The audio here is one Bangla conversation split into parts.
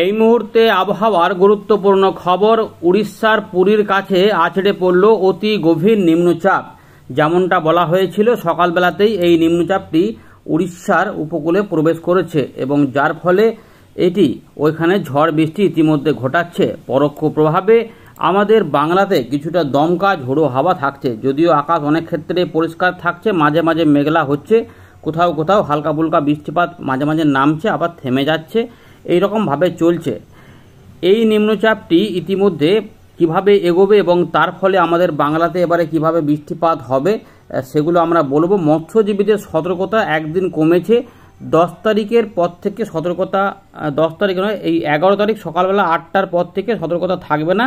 এই মুহূর্তে আবহাওয়ার গুরুত্বপূর্ণ খবর উড়িষ্যার পুরীর কাছে আছড়ে পড়ল অতি গভীর নিম্নচাপ যেমনটা বলা হয়েছিল সকালবেলাতেই এই নিম্নচাপটি উড়িষ্যার উপকূলে প্রবেশ করেছে এবং যার ফলে এটি ওইখানে ঝড় বৃষ্টি ইতিমধ্যে ঘটাচ্ছে পরোক্ষ প্রভাবে আমাদের বাংলাতে কিছুটা দমকা ঝোড়ো হাওয়া থাকছে যদিও আকাশ অনেক ক্ষেত্রে পরিষ্কার থাকছে মাঝে মাঝে মেঘলা হচ্ছে কোথাও কোথাও হালকা ফুলকা বৃষ্টিপাত মাঝে মাঝে নামছে আবার থেমে যাচ্ছে এই রকমভাবে চলছে এই নিম্নচাপটি ইতিমধ্যে কিভাবে এগোবে এবং তার ফলে আমাদের বাংলাতে এবারে কিভাবে বৃষ্টিপাত হবে সেগুলো আমরা বলবো মৎস্যজীবীদের সতর্কতা একদিন কমেছে দশ তারিখের পর থেকে সতর্কতা দশ তারিখ নয় এই এগারো তারিখ সকালবেলা আটটার পর থেকে সতর্কতা থাকবে না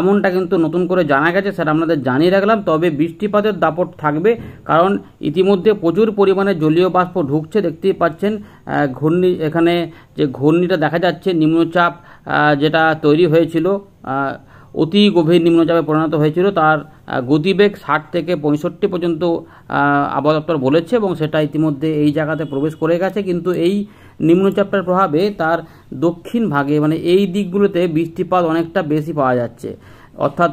এমনটা কিন্তু নতুন করে জানা গেছে স্যার আপনাদের জানিয়ে রাখলাম তবে বৃষ্টিপাতের দাপট থাকবে কারণ ইতিমধ্যে প্রচুর পরিমাণে জলীয় বাষ্প ঢুকছে দেখতেই পাচ্ছেন ঘূর্ণি এখানে যে ঘূর্ণিটা দেখা যাচ্ছে নিম্নচাপ যেটা তৈরি হয়েছিল অতি গভীর নিম্নচাপে পরিণত হয়েছিল তার গতিবেগ ষাট থেকে পঁয়ষট্টি পর্যন্ত আবহাওয়া দপ্তর বলেছে এবং সেটা ইতিমধ্যে এই জায়গাতে প্রবেশ করে গেছে কিন্তু এই নিম্নচাপের প্রভাবে তার দক্ষিণ ভাগে মানে এই দিকগুলোতে বৃষ্টিপাত অনেকটা বেশি পাওয়া যাচ্ছে অর্থাৎ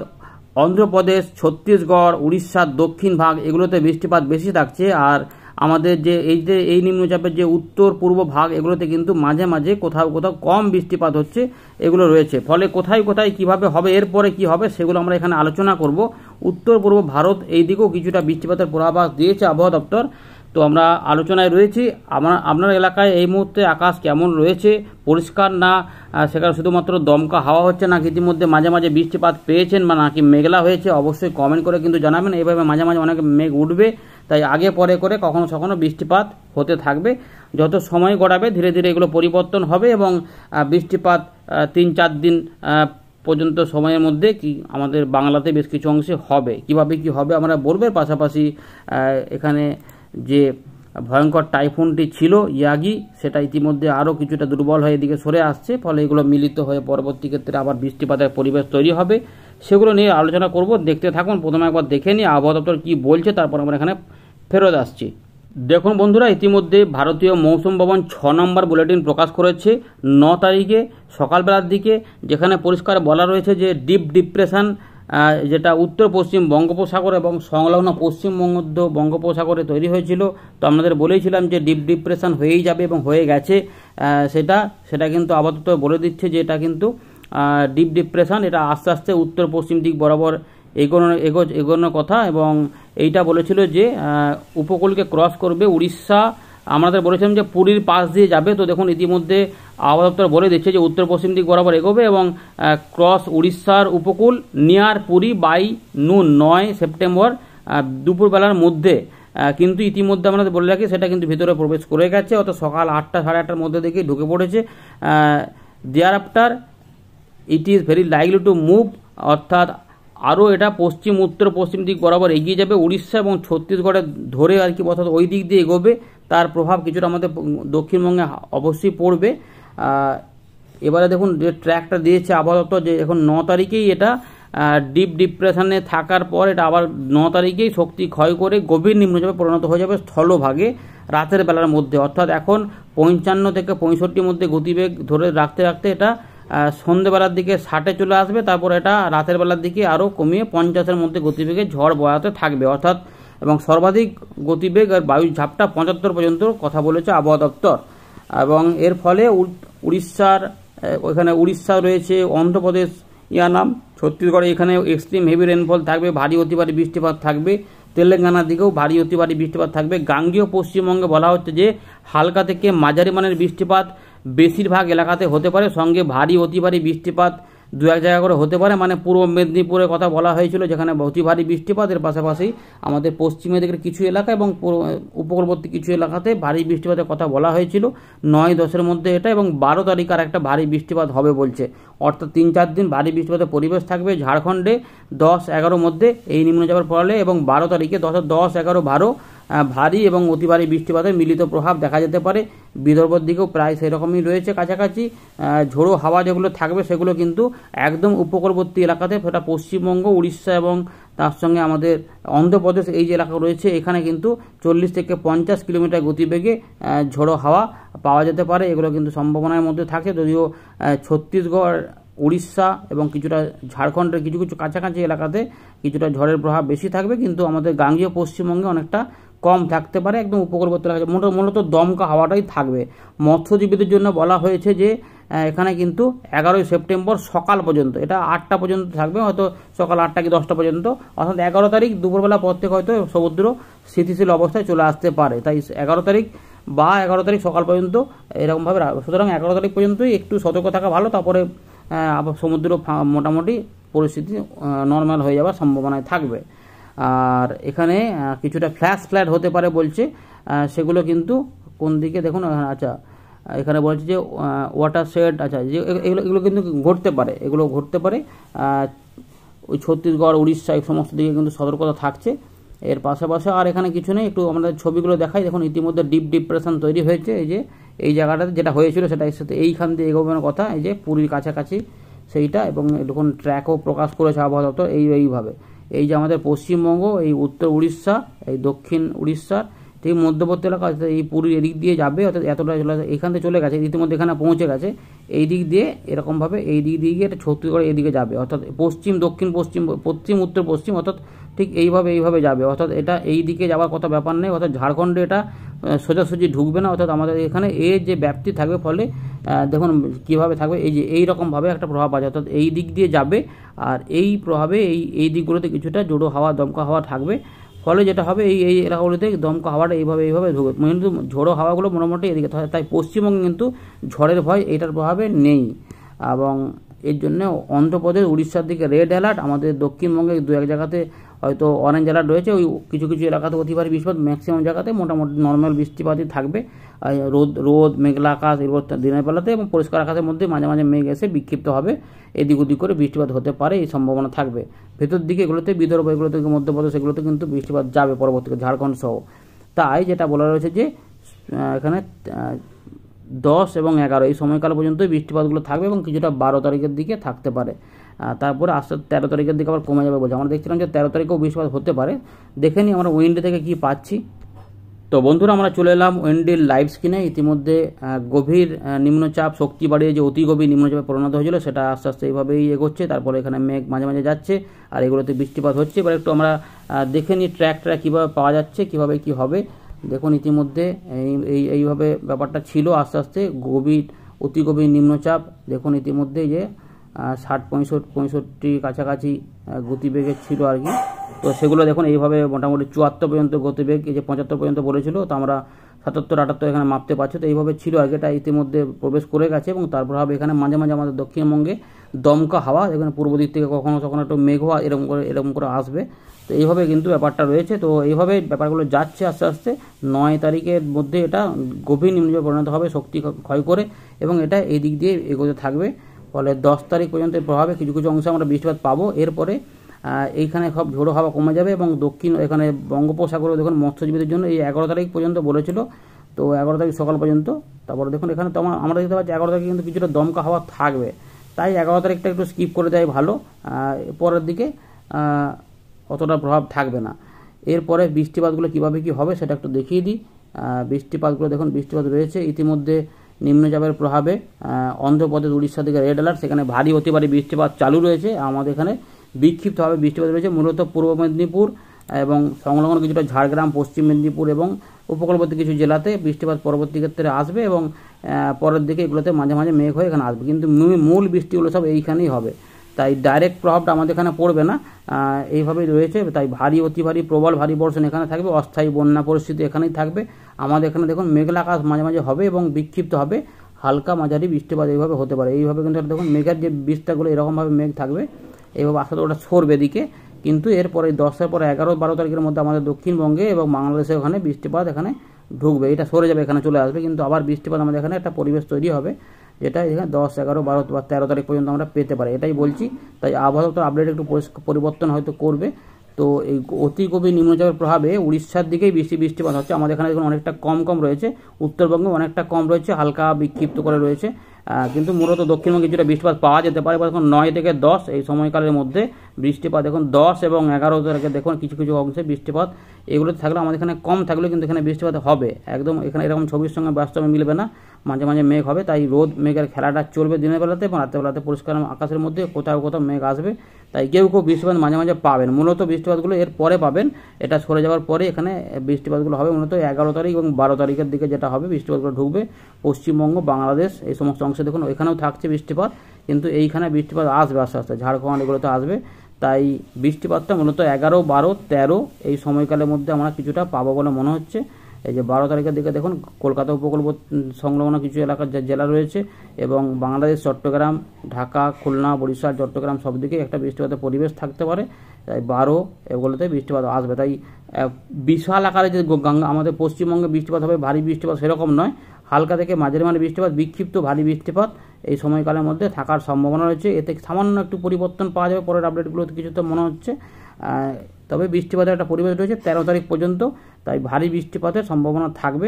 অন্ধ্রপ্রদেশ ছত্তিশগড় উড়িষ্যার দক্ষিণ ভাগ এগুলোতে বৃষ্টিপাত বেশি থাকছে আর আমাদের যে এই যে এই নিম্নচাপের যে উত্তর পূর্ব ভাগ এগুলোতে কিন্তু মাঝে মাঝে কোথাও কোথাও কম বৃষ্টিপাত হচ্ছে এগুলো রয়েছে ফলে কোথায় কোথায় কিভাবে হবে এরপরে কি হবে সেগুলো আমরা এখানে আলোচনা করব উত্তর পূর্ব ভারত এই দিকেও কিছুটা বৃষ্টিপাতের পূর্বাভাস দিয়েছে আবহাওয়া দপ্তর তো আমরা আলোচনায় রয়েছি আমরা আপনার এলাকায় এই মুহূর্তে আকাশ কেমন রয়েছে পরিষ্কার না সেখানে শুধুমাত্র দমকা হাওয়া হচ্ছে নাকি ইতিমধ্যে মাঝে মাঝে বৃষ্টিপাত পেয়েছেন বা নাকি মেঘলা হয়েছে অবশ্যই কমেন্ট করে কিন্তু জানাবেন এইভাবে মাঝে মাঝে অনেক মেঘ উঠবে তাই আগে পরে করে কখনো সখনো বৃষ্টিপাত হতে থাকবে যত সময় গড়াবে ধীরে ধীরে এগুলো পরিবর্তন হবে এবং বৃষ্টিপাত তিন চার দিন পর্যন্ত সময়ের মধ্যে কি আমাদের বাংলাতে বেশ কিছু অংশে হবে কীভাবে কি হবে আমরা বলবে পাশাপাশি এখানে যে ভয়ঙ্কর টাইফুনটি ছিল ইয়াগি সেটা ইতিমধ্যে আরও কিছুটা দুর্বল হয়ে এদিকে সরে আসছে ফলে এগুলো মিলিত হয়ে পরবর্তী ক্ষেত্রে আবার বৃষ্টিপাতের পরিবেশ তৈরি হবে সেগুলো নিয়ে আলোচনা করব দেখতে থাকুন প্রথমে একবার দেখে নিই আবহাওয়া দপ্তর কী বলছে তারপর আমরা এখানে ফেরত আসছি দেখুন বন্ধুরা ইতিমধ্যে ভারতীয় মৌসুম ভবন ছ নম্বর বুলেটিন প্রকাশ করেছে ন তারিখে সকালবেলার দিকে যেখানে পরিষ্কার বলা রয়েছে যে ডিপ ডিপ্রেশন যেটা উত্তর পশ্চিম বঙ্গোপসাগর এবং সংলগ্ন পশ্চিম মধ্য বঙ্গোপসাগরে তৈরি হয়েছিল তো আপনাদের বলেইছিলাম যে ডিপ ডিপ্রেশন হয়েই যাবে এবং হয়ে গেছে সেটা সেটা কিন্তু আপাতত বলে দিচ্ছে যে এটা কিন্তু ডিপ ডিপ্রেশন এটা আস্তে আস্তে উত্তর পশ্চিম দিক বরাবর এগোনো এগো এগোনোর কথা এবং এইটা বলেছিল যে উপকূলকে ক্রস করবে উড়িষ্যা আমাদের বলেছিলাম যে পুরীর পাশ দিয়ে যাবে তো দেখুন ইতিমধ্যে আবহাওয়া দপ্তর বলে দিচ্ছে যে উত্তর পশ্চিম দিক বরাবর এগোবে এবং ক্রস উড়িষ্যার উপকূল নিয়ার পুরী বাই নুন নয় সেপ্টেম্বর দুপুরবেলার মধ্যে কিন্তু ইতিমধ্যে আমরা বলে রাখি সেটা কিন্তু ভিতরে প্রবেশ করে গেছে অত সকাল আটটা সাড়ে আটটার মধ্যে দেখে ঢুকে পড়েছে thereafter it is very likely to move অর্থাৎ আরও এটা পশ্চিম উত্তর পশ্চিম দিক বরাবর এগিয়ে যাবে উড়িষ্যা এবং ছত্তিশগড়ে ধরে আর কি অর্থাৎ ওই দিক দিয়ে এগোবে তার প্রভাব কিছুটা আমাদের দক্ষিণবঙ্গে অবশ্যই পড়বে এবারে দেখুন যে ট্র্যাকটা দিয়েছে আপাতত যে এখন ন তারিখেই এটা ডিপ ডিপ্রেশনে থাকার পর এটা আবার ন তারিখেই শক্তি ক্ষয় করে গভীর নিম্নচাপে পরিণত হয়ে যাবে স্থলভাগে রাতের বেলার মধ্যে অর্থাৎ এখন পঞ্চান্ন থেকে পঁয়ষট্টির মধ্যে গতিবেগ ধরে রাখতে রাখতে এটা সন্ধেবেলার দিকে ষাটে চলে আসবে তারপর এটা রাতের বেলার দিকে আরও কমিয়ে পঞ্চাশের মধ্যে গতিবেগে ঝড় বয়াতে থাকবে অর্থাৎ এবং সর্বাধিক গতিবেগ আর বায়ু ঝাপটা পঁচাত্তর পর্যন্ত কথা বলেছে আবহাওয়া দপ্তর এবং এর ফলে উড়িষ্যার ওখানে উড়িষ্যা রয়েছে অন্ধ্রপ্রদেশ ইয়ানাম ছত্তিশগড়ে এখানে এক্সট্রিম হেভি রেনফল থাকবে ভারী অতিবারী বৃষ্টিপাত থাকবে তেলেঙ্গানার দিকেও ভারী অতিবারী বৃষ্টিপাত থাকবে গাঙ্গীয় পশ্চিমবঙ্গে বলা হচ্ছে যে হালকা থেকে মাঝারি মানের বৃষ্টিপাত বেশিরভাগ এলাকাতে হতে পারে সঙ্গে ভারী অতিবারী বৃষ্টিপাত দু এক জায়গা করে হতে পারে মানে পূর্ব মেদিনীপুরের কথা বলা হয়েছিল যেখানে অতি ভারী বৃষ্টিপাতের পাশাপাশি আমাদের পশ্চিম মেদিনীপুরের কিছু এলাকা এবং উপকূলবর্তী কিছু এলাকাতে ভারী বৃষ্টিপাতের কথা বলা হয়েছিল নয় দশের মধ্যে এটা এবং বারো তারিখ আর একটা ভারী বৃষ্টিপাত হবে বলছে অর্থাৎ তিন চার দিন ভারী বৃষ্টিপাতের পরিবেশ থাকবে ঝাড়খণ্ডে দশ এগারোর মধ্যে এই নিম্নচাপের ফলে এবং বারো তারিখে দশ দশ এগারো বারো ভারী এবং অতি ভারী বৃষ্টিপাতের মিলিত প্রভাব দেখা যেতে পারে বিদর্ভর দিকেও প্রায় সেরকমই রয়েছে কাছাকাছি ঝোড়ো হাওয়া যেগুলো থাকবে সেগুলো কিন্তু একদম উপকূলবর্তী এলাকাতে সেটা পশ্চিমবঙ্গ উড়িষ্যা এবং তার সঙ্গে আমাদের অন্ধ্রপ্রদেশ এই যে এলাকা রয়েছে এখানে কিন্তু চল্লিশ থেকে পঞ্চাশ কিলোমিটার গতিবেগে ঝোড়ো হাওয়া পাওয়া যেতে পারে এগুলো কিন্তু সম্ভাবনার মধ্যে থাকে যদিও ছত্তিশগড় উড়িষ্যা এবং কিছুটা ঝাড়খণ্ডের কিছু কিছু কাছাকাছি এলাকাতে কিছুটা ঝড়ের প্রভাব বেশি থাকবে কিন্তু আমাদের গাঙ্গীয় পশ্চিমবঙ্গে অনেকটা কম থাকতে পারে একদম উপকূলবর্তী এলাকা মূলত মূলত দমকা হাওয়াটাই থাকবে মৎস্যজীবীদের জন্য বলা হয়েছে যে এখানে কিন্তু এগারোই সেপ্টেম্বর সকাল পর্যন্ত এটা আটটা পর্যন্ত থাকবে হয়তো সকাল আটটা কি দশটা পর্যন্ত অর্থাৎ এগারো তারিখ দুপুরবেলা পর থেকে হয়তো সমুদ্র স্থিতিশীল অবস্থায় চলে আসতে পারে তাই এগারো তারিখ বা এগারো তারিখ সকাল পর্যন্ত এরকমভাবে সুতরাং এগারো তারিখ পর্যন্তই একটু সতর্ক থাকা ভালো তারপরে সমুদ্র মোটামুটি পরিস্থিতি নর্মাল হয়ে যাওয়ার সম্ভাবনায় থাকবে আর এখানে কিছুটা ফ্ল্যাশ ফ্ল্যাট হতে পারে বলছে সেগুলো কিন্তু কোন দিকে দেখুন আচ্ছা এখানে বলছে যে ওয়াটার শেড আচ্ছা যে এগুলো এগুলো কিন্তু ঘটতে পারে এগুলো ঘটতে পারে ওই ছত্তিশগড় উড়িষ্যা এই সমস্ত দিকে কিন্তু সতর্কতা থাকছে এর পাশাপাশি আর এখানে কিছু নেই একটু আমাদের ছবিগুলো দেখাই দেখুন ইতিমধ্যে ডিপ ডিপ্রেশন তৈরি হয়েছে এই যে এই জায়গাটাতে যেটা হয়েছিল সেটা এর সাথে এইখান দিয়ে এগোবেন কথা এই যে পুরীর কাছাকাছি সেইটা এবং এরকম ট্র্যাকও প্রকাশ করেছে আবহাওয়া দপ্তর এই এইভাবে এই যে আমাদের পশ্চিমবঙ্গ এই উত্তর উড়িষ্যা এই দক্ষিণ উড়িষ্যার ঠিক মধ্যবর্তী এলাকা এই পুরীর এদিক দিয়ে যাবে অর্থাৎ এতটা চলে এখান থেকে চলে গেছে ইতিমধ্যে এখানে পৌঁছে গেছে এই দিক দিয়ে এরকমভাবে এই দিক দিয়ে গিয়ে এটা ছত্তিশগড় এদিকে যাবে অর্থাৎ পশ্চিম দক্ষিণ পশ্চিম পশ্চিম উত্তর পশ্চিম অর্থাৎ ঠিক এইভাবে এইভাবে যাবে অর্থাৎ এটা এই দিকে যাওয়ার কথা ব্যাপার নেই অর্থাৎ ঝাড়খণ্ডে এটা সোজাসুজি ঢুকবে না অর্থাৎ আমাদের এখানে এর যে ব্যাপ্তি থাকবে ফলে দেখুন কীভাবে থাকবে এই যে এই রকমভাবে একটা প্রভাব আছে অর্থাৎ এই দিক দিয়ে যাবে আর এই প্রভাবে এই এই দিকগুলোতে কিছুটা জোড়ো হাওয়া দমকা হাওয়া থাকবে ফলে যেটা হবে এই এই এলাকাগুলোতে দমকা হাওয়াটা এইভাবে এইভাবে ঢুকবে কিন্তু ঝোড়ো হাওয়াগুলো মোটামুটি এদিকে থাকে তাই পশ্চিমবঙ্গে কিন্তু ঝড়ের ভয় এটার প্রভাবে নেই এবং এর জন্য অন্ধ্রপ্রদেশ উড়িষ্যার দিকে রেড অ্যালার্ট আমাদের দক্ষিণবঙ্গে দু এক জায়গাতে হয়তো অরেঞ্জ অ্যালার্ট রয়েছে ওই কিছু কিছু এলাকাতে অতিবারী বৃষ্টিপাত ম্যাক্সিমাম জায়গাতে মোটামুটি নর্মাল বৃষ্টিপাতই থাকবে রোদ রোদ মেঘলা আকাশ এরপর দিনের বেলাতে এবং পরিষ্কার আকাশের মধ্যে মাঝে মাঝে মেঘ এসে বিক্ষিপ্ত হবে এদিক ওদিক করে বৃষ্টিপাত হতে পারে এই সম্ভাবনা থাকবে ভেতর দিকে এগুলোতে বিদর্ভ এগুলো থেকে মধ্যপ্রদেশ এগুলোতে কিন্তু বৃষ্টিপাত যাবে পরবর্তীতে ঝাড়খণ্ড সহ তাই যেটা বলা রয়েছে যে এখানে দশ এবং এগারো এই সময়কাল পর্যন্ত বৃষ্টিপাতগুলো থাকবে এবং কিছুটা বারো তারিখের দিকে থাকতে পারে তারপরে আস্তে তেরো তারিখের দিকে আবার কমে যাবে বলছে আমরা দেখছিলাম যে তেরো তারিখেও বৃষ্টিপাত হতে পারে দেখে নিই আমরা উইন্ডে থেকে কি পাচ্ছি তো বন্ধুরা আমরা চলে এলাম উইন্ডির লাইভ স্ক্রিনে ইতিমধ্যে গভীর নিম্নচাপ শক্তি বাড়িয়ে যে অতি গভীর নিম্নচাপে পরিণত হয়েছিল সেটা আস্তে আস্তে এইভাবেই এগোচ্ছে ইয়ে তারপরে এখানে মেঘ মাঝে মাঝে যাচ্ছে আর এগুলোতে বৃষ্টিপাত হচ্ছে এবার একটু আমরা দেখে নিই ট্র্যাকটা কীভাবে পাওয়া যাচ্ছে কীভাবে কি হবে দেখুন ইতিমধ্যে এই এইভাবে ব্যাপারটা ছিল আস্তে আস্তে গভীর অতি গভীর নিম্নচাপ দেখুন ইতিমধ্যে যে ষাট পঁয়ষট্টি পঁয়ষট্টি কাছাকাছি গতিবেগে ছিল আর কি তো সেগুলো দেখুন এইভাবে মোটামুটি চুয়াত্তর পর্যন্ত গতিবেগ এই যে পঁচাত্তর পর্যন্ত বলেছিল তো আমরা সাতাত্তর আটাত্তর এখানে মাপতে পারছি তো এইভাবে ছিল কি এটা ইতিমধ্যে প্রবেশ করে গেছে এবং তারপর হবে এখানে মাঝে মাঝে আমাদের দক্ষিণবঙ্গে দমকা হাওয়া এখানে পূর্ব দিক থেকে কখনো কখনো একটু মেঘ হওয়া এরকম করে এরকম করে আসবে তো এইভাবে কিন্তু ব্যাপারটা রয়েছে তো এইভাবে ব্যাপারগুলো যাচ্ছে আস্তে আস্তে নয় তারিখের মধ্যে এটা গভীর নিম্নজলে পরিণত হবে শক্তি ক্ষয় করে এবং এটা এই দিক দিয়ে এগোতে থাকবে ফলে দশ তারিখ পর্যন্ত প্রভাবে কিছু কিছু অংশে আমরা বৃষ্টিপাত পাবো এরপরে এইখানে সব ঝোড়ো হাওয়া কমে যাবে এবং দক্ষিণ এখানে বঙ্গোপসাগরে দেখুন মৎস্যজীবীদের জন্য এই এগারো তারিখ পর্যন্ত বলেছিল তো এগারো তারিখ সকাল পর্যন্ত তারপরে দেখুন এখানে তো আমরা দেখতে পাচ্ছি এগারো তারিখে কিন্তু কিছুটা দমকা হাওয়া থাকবে তাই এগারো তারিখটা একটু স্কিপ করে দেয় ভালো পরের দিকে অতটা প্রভাব থাকবে না এরপরে বৃষ্টিপাতগুলো কীভাবে কী হবে সেটা একটু দেখিয়ে দিই বৃষ্টিপাতগুলো দেখুন বৃষ্টিপাত রয়েছে ইতিমধ্যে নিম্নচাপের প্রভাবে অন্ধ্রপ্রদেশ উড়িষ্যা থেকে রেড অ্যালার্ট সেখানে ভারী হতে পারে বৃষ্টিপাত চালু রয়েছে আমাদের এখানে বিক্ষিপ্তভাবে বৃষ্টিপাত রয়েছে মূলত পূর্ব মেদিনীপুর এবং সংলগ্ন কিছুটা ঝাড়গ্রাম পশ্চিম মেদিনীপুর এবং উপকূলবর্তী কিছু জেলাতে বৃষ্টিপাত পরবর্তী ক্ষেত্রে আসবে এবং পরের দিকে এগুলোতে মাঝে মাঝে মেঘ হয়ে এখানে আসবে কিন্তু মূল বৃষ্টিগুলো সব এইখানেই হবে তাই ডাইরেক্ট প্রভাবটা আমাদের এখানে পড়বে না এইভাবেই রয়েছে তাই ভারী অতি ভারী প্রবল ভারী বর্ষণ এখানে থাকবে অস্থায়ী বন্যা পরিস্থিতি এখানেই থাকবে আমাদের এখানে দেখুন মেঘলা আকাশ মাঝে মাঝে হবে এবং বিক্ষিপ্ত হবে হালকা মাঝারি বৃষ্টিপাত এইভাবে হতে পারে এইভাবে কিন্তু দেখুন মেঘের যে বৃষ্টাগুলো এরকমভাবে মেঘ থাকবে এইভাবে আসলে ওটা সরবে দিকে কিন্তু এরপরে দশের পরে এগারো বারো তারিখের মধ্যে আমাদের দক্ষিণবঙ্গে এবং বাংলাদেশে ওখানে বৃষ্টিপাত এখানে ঢুকবে এটা সরে যাবে এখানে চলে আসবে কিন্তু আবার বৃষ্টিপাত আমাদের এখানে একটা পরিবেশ তৈরি হবে যেটা এখানে দশ এগারো বারো বা তেরো তারিখ পর্যন্ত আমরা পেতে পারি এটাই বলছি তাই আবহাওয়া তো আপডেট একটু পরিবর্তন হয়তো করবে তো এই অতি গভীর নিম্নচাপের প্রভাবে উড়িষ্যার দিকেই বৃষ্টি বৃষ্টিপাত হচ্ছে আমাদের এখানে দেখুন অনেকটা কম কম রয়েছে উত্তরবঙ্গে অনেকটা কম রয়েছে হালকা বিক্ষিপ্ত করে রয়েছে কিন্তু মূলত দক্ষিণবঙ্গে কিছুটা বৃষ্টিপাত পাওয়া যেতে পারে বা দেখুন নয় থেকে দশ এই সময়কালের মধ্যে বৃষ্টিপাত দেখুন দশ এবং এগারো তারিখে দেখুন কিছু কিছু অংশে বৃষ্টিপাত এগুলো থাকলে আমাদের এখানে কম থাকলেও কিন্তু এখানে বৃষ্টিপাত হবে একদম এখানে এরকম ছবির সঙ্গে বাস্তবে মিলবে না মাঝে মাঝে মেঘ হবে তাই রোদ মেঘের খেলাটা চলবে দিনের বেলাতে এবং বেলাতে পরিষ্কার আকাশের মধ্যে কোথাও কোথাও মেঘ আসবে তাই কেউ কেউ বৃষ্টিপাত মাঝে মাঝে পাবেন মূলত বৃষ্টিপাতগুলো এর পরে পাবেন এটা সরে যাওয়ার পরে এখানে বৃষ্টিপাতগুলো হবে মূলত এগারো তারিখ এবং বারো তারিখের দিকে যেটা হবে বৃষ্টিপাতগুলো ঢুকবে পশ্চিমবঙ্গ বাংলাদেশ এই সমস্ত অংশে দেখুন ওইখানেও থাকছে বৃষ্টিপাত কিন্তু এইখানে বৃষ্টিপাত আসবে আস্তে আস্তে ঝাড়খণ্ড এগুলোতে আসবে তাই বৃষ্টিপাতটা মূলত এগারো বারো তেরো এই সময়কালের মধ্যে আমরা কিছুটা পাবো বলে মনে হচ্ছে এই যে বারো তারিখের দিকে দেখুন কলকাতা উপকূলব সংলগ্ন কিছু এলাকার যে জেলা রয়েছে এবং বাংলাদেশ চট্টগ্রাম ঢাকা খুলনা বরিশাল চট্টগ্রাম সব দিকে একটা বৃষ্টিপাতের পরিবেশ থাকতে পারে তাই বারো এগুলোতে বৃষ্টিপাত আসবে তাই বিশাল আকারে যে গঙ্গা আমাদের পশ্চিমবঙ্গে বৃষ্টিপাত হবে ভারী বৃষ্টিপাত সেরকম নয় হালকা থেকে মাঝের মাঝে বৃষ্টিপাত বিক্ষিপ্ত ভারী বৃষ্টিপাত এই সময়কালের মধ্যে থাকার সম্ভাবনা রয়েছে এতে সামান্য একটু পরিবর্তন পাওয়া যাবে পরের আপডেটগুলোতে কিছুতে মনে হচ্ছে তবে বৃষ্টিপাতের একটা পরিবেশ রয়েছে তেরো তারিখ পর্যন্ত তাই ভারী বৃষ্টিপাতের সম্ভাবনা থাকবে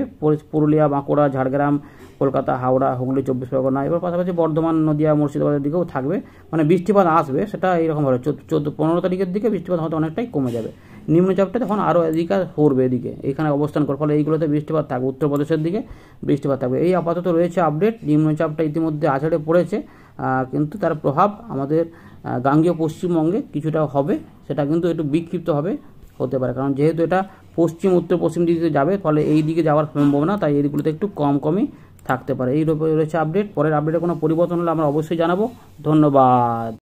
পুরুলিয়া বাঁকুড়া ঝাড়গ্রাম কলকাতা হাওড়া হুগলি চব্বিশ পরগনা এবার পাশাপাশি বর্ধমান নদিয়া মুর্শিদাবাদের দিকেও থাকবে মানে বৃষ্টিপাত আসবে সেটা এইরকম হবে চোদ্দ পনেরো তারিখের দিকে বৃষ্টিপাত হয়তো অনেকটাই কমে যাবে নিম্নচাপটা তখন আরও এদিকে পড়বে এদিকে এখানে অবস্থান করার ফলে এইগুলোতে বৃষ্টিপাত থাকবে উত্তরপ্রদেশের দিকে বৃষ্টিপাত থাকবে এই আপাতত রয়েছে আপডেট নিম্নচাপটা ইতিমধ্যে আছাড়ে পড়েছে কিন্তু তার প্রভাব আমাদের গাঙ্গীয় পশ্চিমবঙ্গে কিছুটা হবে সেটা কিন্তু একটু বিক্ষিপ্ত হবে হতে পারে কারণ যেহেতু এটা পশ্চিম উত্তর পশ্চিম দিকে যাবে ফলে এই দিকে যাওয়ার সম্ভাবনা তাই এইগুলোতে একটু কম কমই থাকতে পারে এই রয়েছে আপডেট পরের আপডেটে কোনো পরিবর্তন হলে আমরা অবশ্যই জানাবো ধন্যবাদ